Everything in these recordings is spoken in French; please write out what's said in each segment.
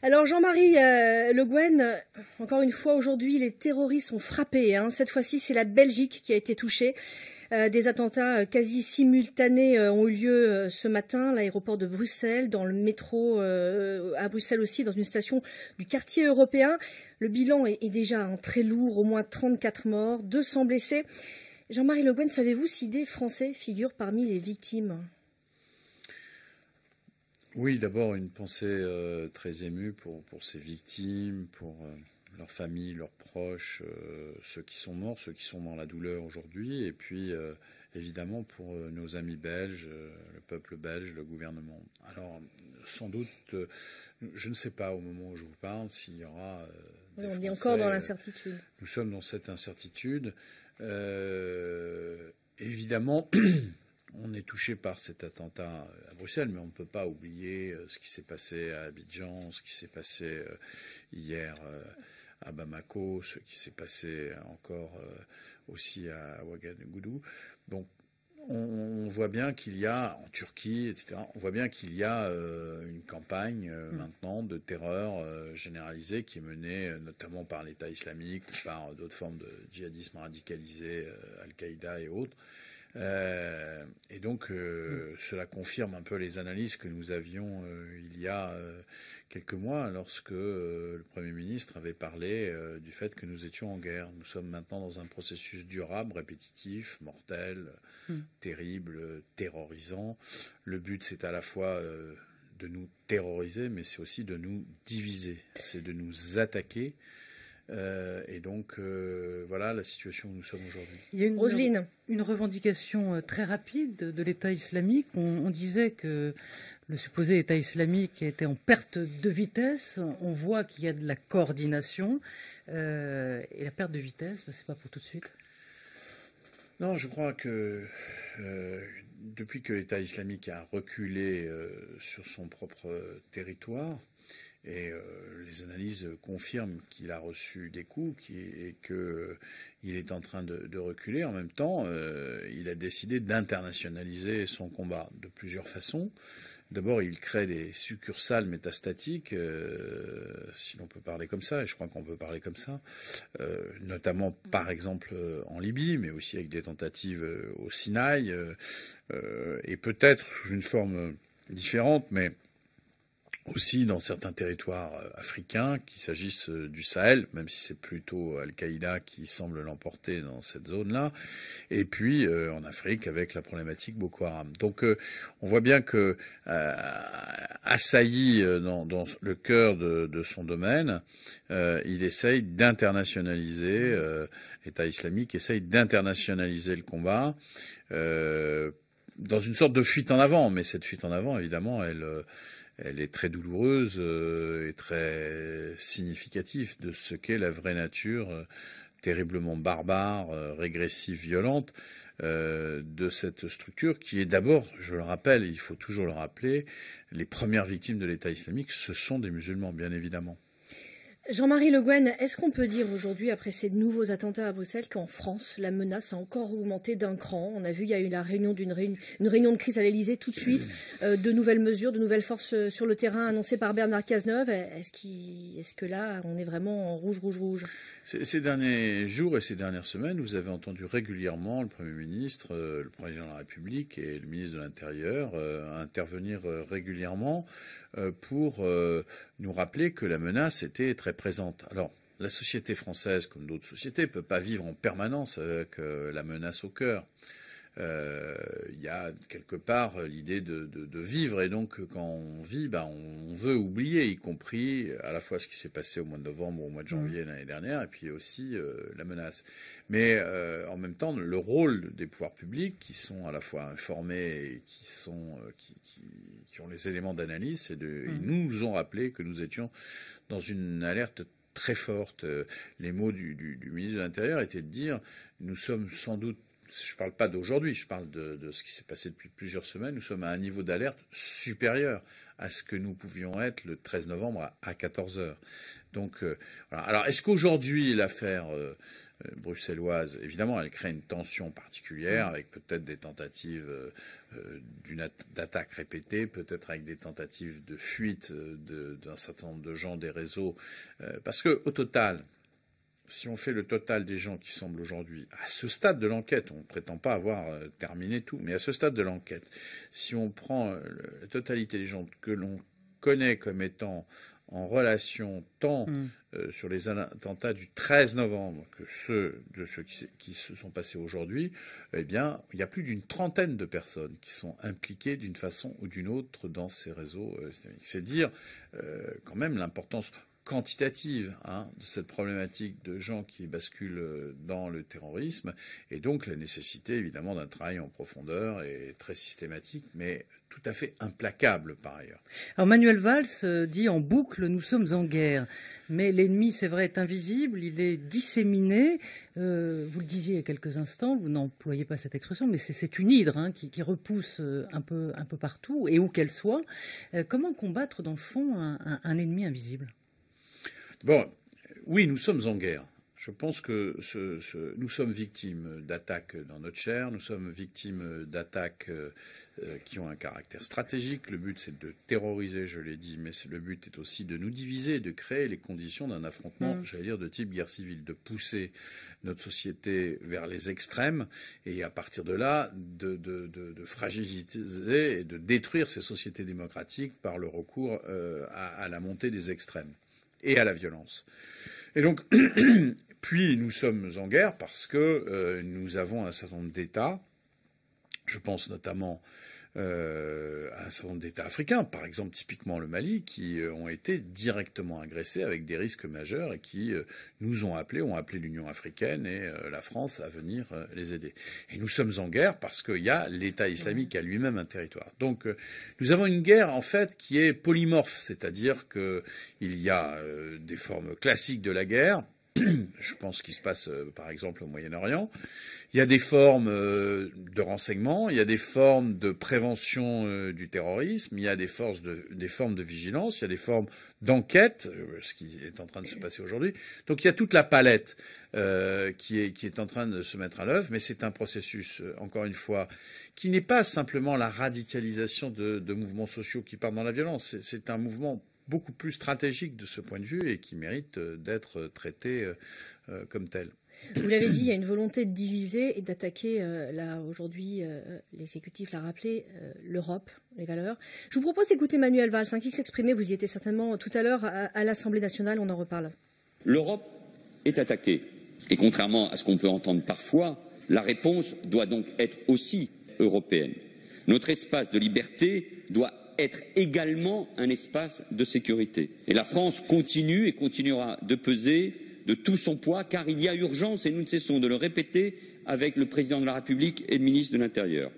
Alors Jean-Marie euh, Le encore une fois aujourd'hui, les terroristes ont frappé. Hein. Cette fois-ci, c'est la Belgique qui a été touchée. Euh, des attentats euh, quasi simultanés ont eu lieu ce matin, à l'aéroport de Bruxelles, dans le métro à Bruxelles aussi, dans une station du quartier européen. Le bilan est, déjà hein, très lourd, au moins 34 morts, 200 blessés. Jean-Marie Le savez-vous si des Français figurent parmi les victimes oui, d'abord une pensée euh, très émue pour, pour ces victimes, pour euh, leurs familles, leurs proches, euh, ceux qui sont morts, ceux qui sont dans la douleur aujourd'hui, et puis évidemment pour nos amis belges, le peuple belge, le gouvernement. Alors sans doute, je ne sais pas au moment où je vous parle s'il y aura... Des on est encore dans l'incertitude. nous sommes dans cette incertitude. évidemment... on est touché par cet attentat euh, à Bruxelles, mais on ne peut pas oublier euh, ce qui s'est passé à Abidjan, ce qui s'est passé euh, hier à Bamako, ce qui s'est passé encore aussi à Ouagadougou. Donc, on, voit bien qu'il y a en Turquie, etc. On voit bien qu'il y a une campagne mm. maintenant de terreur généralisée qui est menée notamment par l'État islamique, par d'autres formes de djihadisme radicalisé, Al-Qaïda et autres, euh, et donc, euh, cela confirme un peu les analyses que nous avions euh, il y a quelques mois lorsque le Premier ministre avait parlé du fait que nous étions en guerre. Nous sommes maintenant dans un processus durable, répétitif, mortel, hmm. terrible, terrorisant. Le but, c'est à la fois de nous terroriser, mais c'est aussi de nous diviser, c'est de nous attaquer euh, et donc, euh, voilà la situation où nous sommes aujourd'hui. Il y a une, une revendication euh, très rapide de l'État islamique. On, disait que le supposé État islamique était en perte de vitesse. On voit qu'il y a de la coordination. et la perte de vitesse, bah, ce n'est pas pour tout de suite. Non, je crois que depuis que l'État islamique a reculé sur son propre territoire, et euh, les analyses confirment qu'il a reçu des coups et qu'il est en train de, reculer. En même temps, euh, il a décidé d'internationaliser son combat de plusieurs façons. D'abord, il crée des succursales métastatiques, euh, si l'on peut parler comme ça, et je crois qu'on peut parler comme ça, notamment par exemple en Libye, mais aussi avec des tentatives au Sinaï, et peut-être une forme différente, mais aussi dans certains territoires euh, africains, qu'il s'agisse euh, du Sahel, même si c'est plutôt Al-Qaïda qui semble l'emporter dans cette zone-là, et puis euh, en Afrique avec la problématique Boko Haram. Donc on voit bien que assailli dans, le cœur de son domaine, il essaye d'internationaliser, l'État islamique essaye d'internationaliser le combat dans une sorte de fuite en avant, mais cette fuite en avant, évidemment, elle elle est très douloureuse euh, et très significative de ce qu'est la vraie nature euh, terriblement barbare, euh, régressive, violente de cette structure qui est d'abord, je le rappelle, il faut toujours le rappeler, les premières victimes de l'État islamique, ce sont des musulmans, bien évidemment. Jean-Marie Le Guen, est-ce qu'on peut dire aujourd'hui, après ces nouveaux attentats à Bruxelles, qu'en France, la menace a encore augmenté d'un cran On a vu, il y a eu la réunion d'une une réunion de crise à l'Elysée tout de suite, euh, de nouvelles mesures, de nouvelles forces euh, sur le terrain annoncées par Bernard Cazeneuve. Est-ce, que là, on est vraiment en rouge, rouge, rouge ces, derniers jours et ces dernières semaines, vous avez entendu régulièrement le Premier ministre, euh, le Président de la République et le ministre de l'Intérieur intervenir régulièrement euh, pour euh, nous rappeler que la menace était très présente. Alors, la société française, comme d'autres sociétés, ne peut pas vivre en permanence avec euh, la menace au cœur. Il y a quelque part l'idée de, vivre, et donc quand on vit, ben, on, veut oublier, y compris à la fois ce qui s'est passé au mois de novembre ou au mois de mmh. janvier l'année dernière, et puis aussi la menace. Mais en même temps, le rôle des pouvoirs publics, qui sont à la fois informés et qui sont les éléments d'analyse, et de, ils mm. nous ont rappelé que nous étions dans une alerte très forte. Euh, les mots du, du, ministre de l'Intérieur étaient de dire nous sommes sans doute je ne parle pas d'aujourd'hui, je parle de, de ce qui s'est passé depuis plusieurs semaines. Nous sommes à un niveau d'alerte supérieur à ce que nous pouvions être le 13 novembre à, 14 heures. Donc, euh, alors, est-ce qu'aujourd'hui l'affaire euh, euh, bruxelloise, évidemment, elle crée une tension particulière mm. avec peut-être des tentatives euh, euh, d'attaque répétée, peut-être avec des tentatives de fuite d'un certain nombre de gens des réseaux. parce que, au total, si on fait le total des gens qui semblent aujourd'hui, à ce stade de l'enquête, on ne prétend pas avoir terminé tout, mais à ce stade de l'enquête, si on prend la totalité des gens que l'on connaît comme étant en relation tant mm. euh, sur les attentats du 13 novembre que ceux de ceux qui, se sont passés aujourd'hui, eh bien, il y a plus d'une trentaine de personnes qui sont impliquées d'une façon ou d'une autre dans ces réseaux euh, C'est dire euh, quand même l'importance quantitative hein, de cette problématique de gens qui basculent euh, dans le terrorisme, et donc la nécessité évidemment d'un travail en profondeur et très systématique, mais tout à fait implacable par ailleurs. Alors Manuel Valls euh, dit en boucle nous sommes en guerre, mais l'ennemi c'est vrai est invisible, il est disséminé. Euh, vous le disiez il y a quelques instants, vous n'employez pas cette expression, mais c'est une hydre hein, qui, repousse un peu, un peu partout et où qu'elle soit. comment combattre dans le fond un ennemi invisible Bon, oui, nous sommes en guerre. Je pense que nous sommes victimes d'attaques dans notre chair, nous sommes victimes d'attaques euh, euh, qui ont un caractère stratégique. Le but, c'est de terroriser, je l'ai dit, mais le but est aussi de nous diviser, de créer les conditions d'un affrontement, mm. j'allais dire, de type guerre civile, de pousser notre société vers les extrêmes et à partir de là, de, fragiliser et de détruire ces sociétés démocratiques par le recours euh, à la montée des extrêmes et à la violence. Et donc, puis nous sommes en guerre parce que euh, nous avons un certain nombre d'États, je pense notamment euh, un certain nombre d'États africains, par exemple typiquement le Mali, qui euh, ont été directement agressés avec des risques majeurs et qui euh, nous ont appelés, ont appelé l'Union africaine et la France à venir les aider. Et nous sommes en guerre parce qu'il y a l'État islamique qui a lui-même un territoire. Donc nous avons une guerre en fait qui est polymorphe, c'est-à-dire qu'il y a des formes classiques de la guerre je pense qui se passe euh, par exemple au Moyen-Orient. Il y a des formes euh, de renseignement, il y a des formes de prévention euh, du terrorisme, il y a des, des formes de vigilance, il y a des formes d'enquête, ce qui est en train de se passer aujourd'hui. Donc il y a toute la palette qui, est, en train de se mettre à l'œuvre, mais c'est un processus, encore une fois, qui n'est pas simplement la radicalisation de, de mouvements sociaux qui partent dans la violence, c'est un mouvement beaucoup plus stratégique de ce point de vue et qui mérite euh, d'être euh, traité euh, comme tel. Vous l'avez dit, il y a une volonté de diviser et d'attaquer, là aujourd'hui, l'exécutif l'a rappelé, l'Europe, les valeurs. Je vous propose d'écouter Manuel Valls, hein, qui s'exprimait, vous y étiez certainement tout à l'heure à, à l'Assemblée nationale, on en reparle. L'Europe est attaquée. Et contrairement à ce qu'on peut entendre parfois, la réponse doit donc être aussi européenne. Notre espace de liberté doit être également un espace de sécurité. Et la France continue et continuera de peser de tout son poids, car il y a urgence, et nous ne cessons de le répéter avec le président de la République et le ministre de l'Intérieur.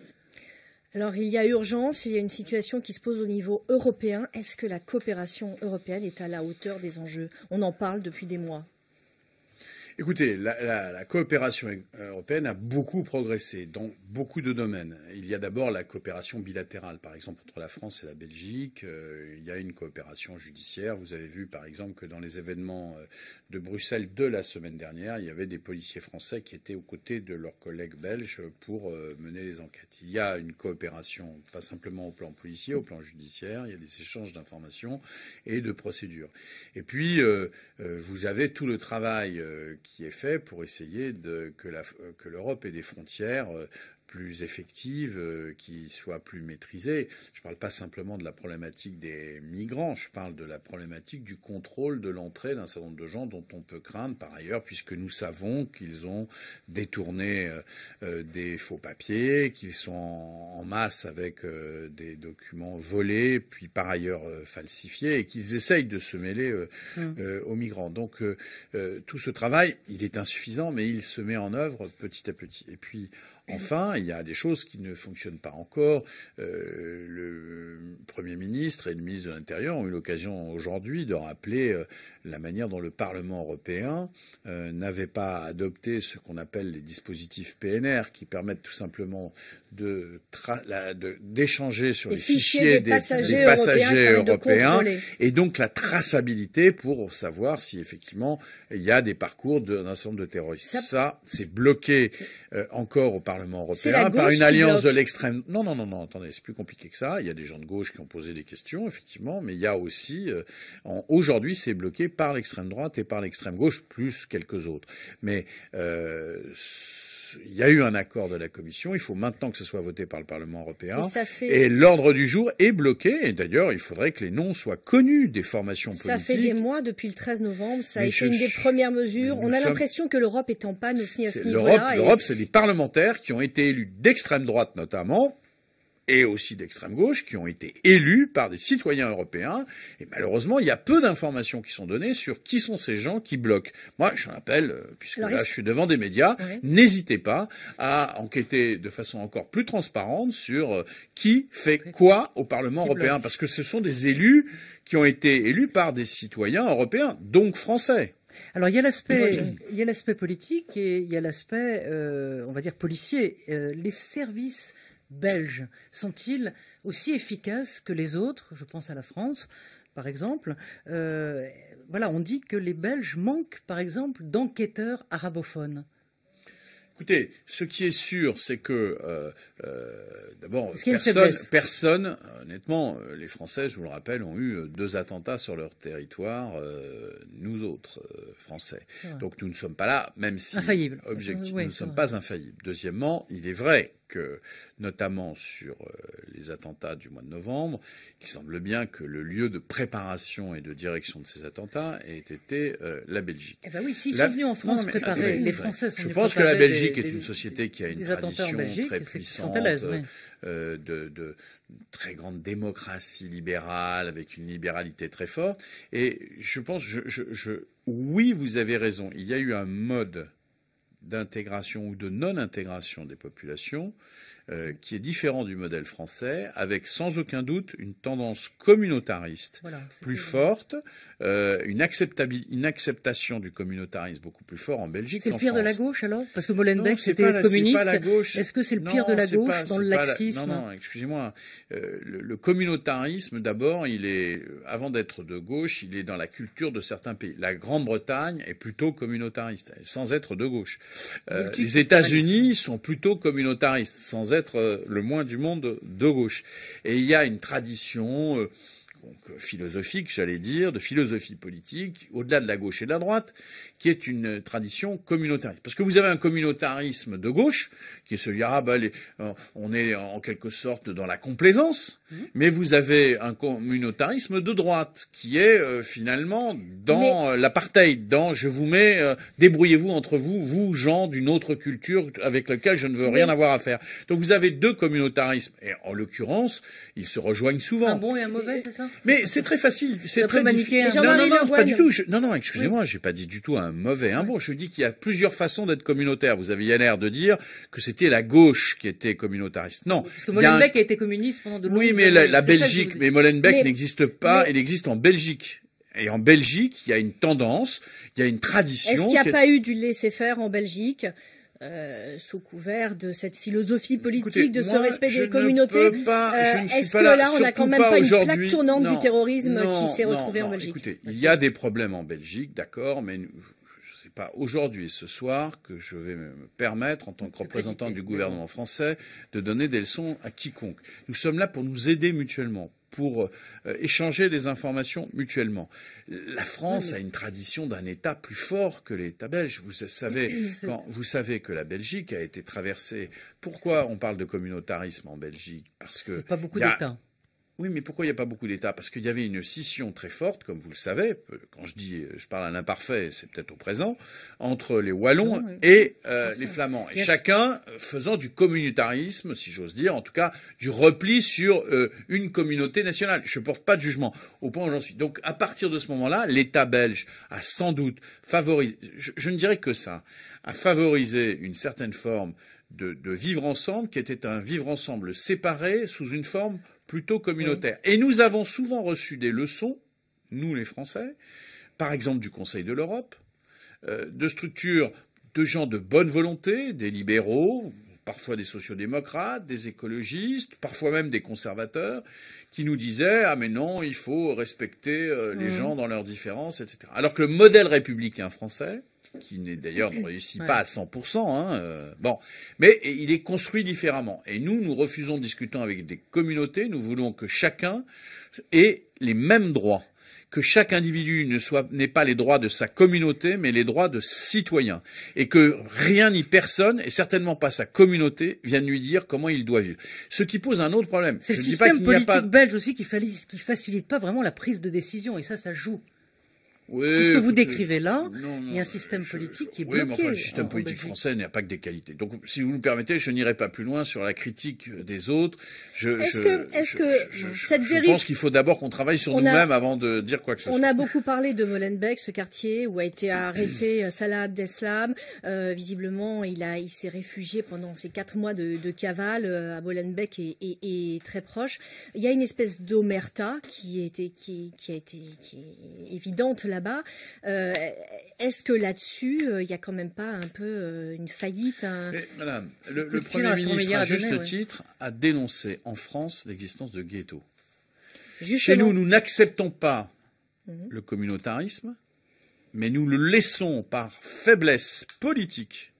Alors il y a urgence, il y a une situation qui se pose au niveau européen. Est-ce que la coopération européenne est à la hauteur des enjeux On en parle depuis des mois. Écoutez, la, coopération européenne a beaucoup progressé dans beaucoup de domaines. Il y a d'abord la coopération bilatérale, par exemple entre la France et la Belgique. Euh, il y a une coopération judiciaire. Vous avez vu, par exemple, que dans les événements euh, de Bruxelles de la semaine dernière, il y avait des policiers français qui étaient aux côtés de leurs collègues belges pour euh, mener les enquêtes. Il y a une coopération, pas simplement au plan policier, au plan judiciaire. Il y a des échanges d'informations et de procédures. Et puis, vous avez tout le travail qui est fait pour essayer de, que euh, l'Europe ait des frontières euh, plus effective, euh, qui soit plus maîtrisée. Je ne parle pas simplement de la problématique des migrants, je parle de la problématique du contrôle de l'entrée d'un certain nombre de gens dont on peut craindre par ailleurs, puisque nous savons qu'ils ont détourné euh, euh, des faux papiers, qu'ils sont en masse avec des documents volés, puis par ailleurs falsifiés, et qu'ils essayent de se mêler mmh. aux migrants. Donc tout ce travail, il est insuffisant, mais il se met en œuvre petit à petit. Et puis, Enfin, il y a des choses qui ne fonctionnent pas encore. Euh, le Premier ministre et le ministre de l'Intérieur ont eu l'occasion aujourd'hui de rappeler euh, la manière dont le Parlement européen euh, n'avait pas adopté ce qu'on appelle les dispositifs PNR, qui permettent tout simplement d'échanger sur les, fichiers, des, passagers européens, et donc la traçabilité pour savoir si effectivement il y a des parcours d'un ensemble de terroristes. Ça, c'est bloqué euh, encore au Parlement européen par une alliance de l'extrême. Non, non, non, non. Attendez, c'est plus compliqué que ça. Il y a des gens de gauche qui ont posé des questions, effectivement, mais il y a aussi euh, aujourd'hui c'est bloqué par l'extrême droite et par l'extrême gauche plus quelques autres. Mais euh, il y a eu un accord de la Commission. Il faut maintenant que ce soit voté par le Parlement européen. Et, l'ordre du jour est bloqué. Et d'ailleurs, il faudrait que les noms soient connus des formations politiques. Ça fait des mois depuis le 13 novembre. Ça a été une des premières mesures. On a l'impression que l'Europe est en panne aussi à ce niveau-là. L'Europe, c'est des parlementaires qui ont été élus d'extrême droite notamment et aussi d'extrême gauche qui ont été élus par des citoyens européens. Et malheureusement, il y a peu d'informations qui sont données sur qui sont ces gens qui bloquent. Moi, j'en appelle, euh, puisque là, je suis devant des médias, n'hésitez pas à enquêter de façon encore plus transparente sur euh, qui fait quoi au Parlement européen, parce que ce sont des élus qui ont été élus par des citoyens européens, donc français. Alors il y a l'aspect politique et il y a l'aspect, euh, on va dire, policier. les services belges Sont-ils aussi efficaces que les autres Je pense à la France, par exemple. Euh, voilà, on dit que les Belges manquent, par exemple, d'enquêteurs arabophones. Écoutez, ce qui est sûr, c'est que euh, euh, d'abord personne, honnêtement, les Français, je vous le rappelle, ont eu deux attentats sur leur territoire, nous autres Français. Donc nous ne sommes pas là, même si objectif, nous ne sommes pas infaillibles. Deuxièmement, il est vrai notamment sur euh, les attentats du mois de novembre, il semble bien que le lieu de préparation et de direction de ces attentats ait été euh, la Belgique. Eh ben oui, en France les Français Je pense que la Belgique est une société qui a une tradition très puissante euh, de, très grande démocratie libérale, avec une libéralité très forte. Et je pense, oui, vous avez raison, il y a eu un mode d'intégration ou de non-intégration des populations, euh, qui est différent du modèle français, avec sans aucun doute une tendance communautariste plus forte, euh, une une, une, acceptation du communautarisme beaucoup plus fort en Belgique. C'est le pire de la gauche alors Parce que Molenbeek c'était communiste. Est-ce que c'est le pire de la gauche dans le laxisme Non, non, excusez-moi. Euh, le, le, communautarisme, d'abord, il est, avant d'être de gauche, il est dans la culture de certains pays. La Grande-Bretagne est plutôt communautariste, sans être de gauche. les États-Unis sont plutôt communautaristes, sans être être euh, le moins du monde de gauche. Et il y a une tradition euh, euh, philosophique, j'allais dire, de philosophie politique, au-delà de la gauche et de la droite, qui est une tradition communautariste. Parce que vous avez un communautarisme de gauche, qui est celui, ah, bah, on est en quelque sorte dans la complaisance, Mhm. mais vous avez un communautarisme de droite qui est euh, finalement dans euh, l'apartheid, dans je vous mets, euh, débrouillez-vous entre vous, vous gens d'une autre culture avec laquelle je ne veux rien avoir à faire. Donc vous avez deux communautarismes et en l'occurrence ils se rejoignent souvent. Un bon et un mauvais, c'est ça Mais c'est très facile, c'est très difficile. Non, non, non, pas du tout. Non, non, excusez-moi, je n'ai pas dit du tout un mauvais, un bon. Je dis qu'il y a plusieurs façons d'être communautaire. Vous aviez l'air de dire que c'était la gauche qui était communautariste. Non. Parce que Molenbeek a, été communiste pendant de longues la, Belgique, mais Molenbeek n'existe pas, il existe en Belgique. Et en Belgique, il y a une tendance, il y a une tradition. Est-ce qu'il n'y a pas eu du laisser-faire en Belgique euh, sous couvert de cette philosophie politique, de ce respect des communautés. Euh, est-ce que là, on n'a quand même pas, une plaque tournante du terrorisme qui s'est retrouvée en Belgique Écoutez, il y a des problèmes en Belgique, d'accord, mais Aujourd'hui aujourd'hui, ce soir, que je vais me permettre, en tant que représentant du gouvernement français, de donner des leçons à quiconque. Nous sommes là pour nous aider mutuellement, pour euh, échanger des informations mutuellement. La France a une tradition d'un État plus fort que l'État belge. Vous savez, vous savez que la Belgique a été traversée. Pourquoi on parle de communautarisme en Belgique Parce que pas beaucoup d'États. Oui, mais pourquoi il n'y a pas beaucoup d'États Parce qu'il y avait une scission très forte, comme vous le savez, euh, quand je dis, euh, je parle à l'imparfait, c'est peut-être au présent, entre les Wallons et euh, les Flamands. Et chacun faisant du communautarisme, si j'ose dire, en tout cas du repli sur une communauté nationale. Je ne porte pas de jugement au point où j'en suis. Donc à partir de ce moment-là, l'État belge a sans doute favorisé, je, ne dirais que ça, a favorisé une certaine forme de vivre ensemble qui était un vivre ensemble séparé sous une forme plutôt communautaire. Et nous avons souvent reçu des leçons, nous les Français, par exemple du Conseil de l'Europe, euh, de structures de gens de bonne volonté, des libéraux, parfois des sociodémocrates, des écologistes, parfois même des conservateurs, qui nous disaient Ah, mais non, il faut respecter euh, les gens dans leurs différences, etc. Alors que le modèle républicain français, qui n'est d'ailleurs ne réussit pas à 100%. Hein, euh, bon, mais il est construit différemment. Et nous, nous refusons de discuter avec des communautés. Nous voulons que chacun ait les mêmes droits que chaque individu ne soit n'ait pas les droits de sa communauté, mais les droits de citoyen, et que rien ni personne, et certainement pas sa communauté, vienne lui dire comment il doit vivre. Ce qui pose un autre problème. C'est le système politique belge aussi qui, ne facilite pas vraiment la prise de décision, et ça, ça joue ce que vous décrivez là, il y a un système politique qui est oui, Mais enfin, le système politique français n'a pas que des qualités. Donc, si vous me permettez, je n'irai pas plus loin sur la critique des autres. est est -ce que Je pense qu'il faut d'abord qu'on travaille sur nous-mêmes avant de dire quoi que ce soit. On a beaucoup parlé de Molenbeek, ce quartier où a été arrêté euh, Salah Abdeslam. Euh, visiblement, il, a, il s'est réfugié pendant ces quatre mois de, cavale euh, à Molenbeek et, très proche. Il y a une espèce d'omerta qui, était, qui, qui a été qui est évidente là euh, est-ce que là-dessus, euh, il n'y a quand même pas un peu euh, une faillite Madame, le, Premier ministre, à juste titre, a dénoncé en France l'existence de ghettos. Chez nous, nous n'acceptons pas mhm. le communautarisme, mais nous le laissons par faiblesse politique,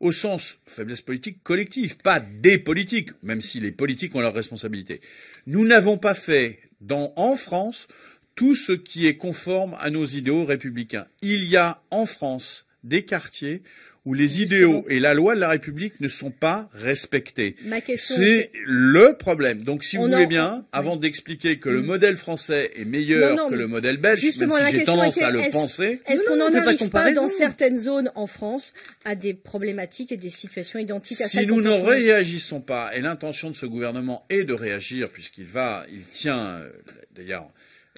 au sens faiblesse politique collective, pas des politiques, même si les politiques ont leurs responsabilités. Nous n'avons pas fait dans, en France tout ce qui est conforme à nos idéaux républicains. Il y a en France des quartiers où les idéaux et la loi de la République ne sont pas respectés. C'est le problème. Donc, si vous voulez bien, avant d'expliquer que le mm. modèle français est meilleur que le modèle belge, même si j'ai tendance à le penser, est-ce qu'on n'en arrive pas, dans certaines zones en France à des problématiques et des situations identiques à Si nous ne réagissons pas, et l'intention de ce gouvernement est de réagir, puisqu'il va, il tient, euh, d'ailleurs,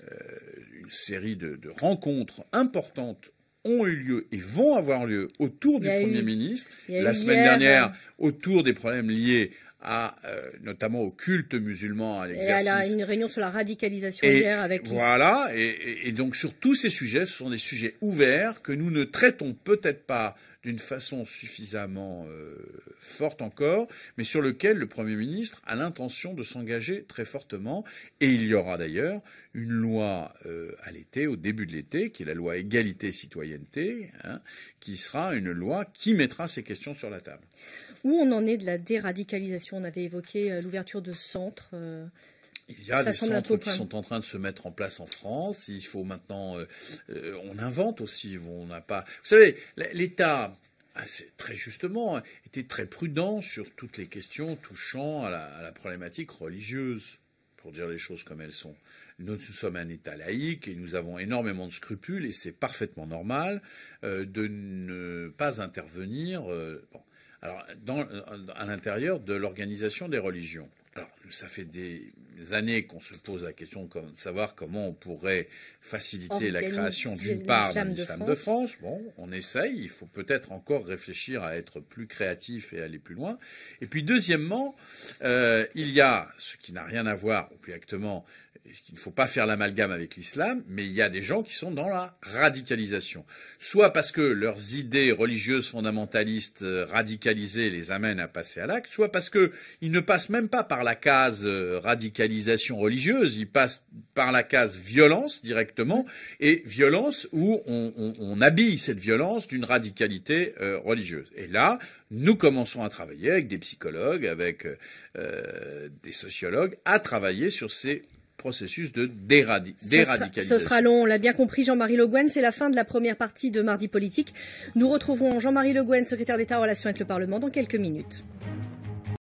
euh, une série de, rencontres importantes ont eu lieu et vont avoir lieu autour du Premier ministre. La semaine dernière, hein. autour des problèmes liés à, euh, notamment au culte musulman, à l'exercice. Et à une réunion sur la radicalisation hier avec Voilà, et, et, donc sur tous ces sujets, ce sont des sujets ouverts que nous ne traitons peut-être pas d'une façon suffisamment euh, forte encore, mais sur lequel le Premier ministre a l'intention de s'engager très fortement. Et il y aura d'ailleurs une loi euh, à l'été, au début de l'été, qui est la loi égalité-citoyenneté, hein, qui sera une loi qui mettra ces questions sur la table. Où on en est de la déradicalisation On avait évoqué euh, l'ouverture de centres. Il y a des centres qui sont en train de se mettre en place en France. Il faut maintenant, euh, euh, on invente aussi. On n'a pas. Vous savez, l'État. Ah, très justement, hein, était très prudent sur toutes les questions touchant à la, problématique religieuse, pour dire les choses comme elles sont. Nous, sommes un État laïque et nous avons énormément de scrupules et c'est parfaitement normal euh, de ne pas intervenir alors, à l'intérieur de l'organisation des religions. Alors, ça fait des années qu'on se pose la question de savoir comment on pourrait faciliter la création d'une part de l'islam de, France. Bon, on essaye. Il faut peut-être encore réfléchir à être plus créatif et aller plus loin. Et puis, deuxièmement, euh, il y a, ce qui n'a rien à voir, ou plus exactement, il ne faut pas faire l'amalgame avec l'islam, mais il y a des gens qui sont dans la radicalisation. Soit parce que leurs idées religieuses fondamentalistes euh, radicalisées les amènent à passer à l'acte, soit parce qu'ils ne passent même pas par la case euh, radicalisation religieuse, ils passent par la case violence directement, et violence où on, habille cette violence d'une radicalité euh, religieuse. Et là, nous commençons à travailler avec des psychologues, avec des sociologues, à travailler sur ces processus de déradicalisation. Ce sera, long, on l'a bien compris, Jean-Marie Le Guen. C'est la fin de la première partie de Mardi Politique. Nous retrouvons Jean-Marie Le Guen, secrétaire d'État en relation avec le Parlement, dans quelques minutes.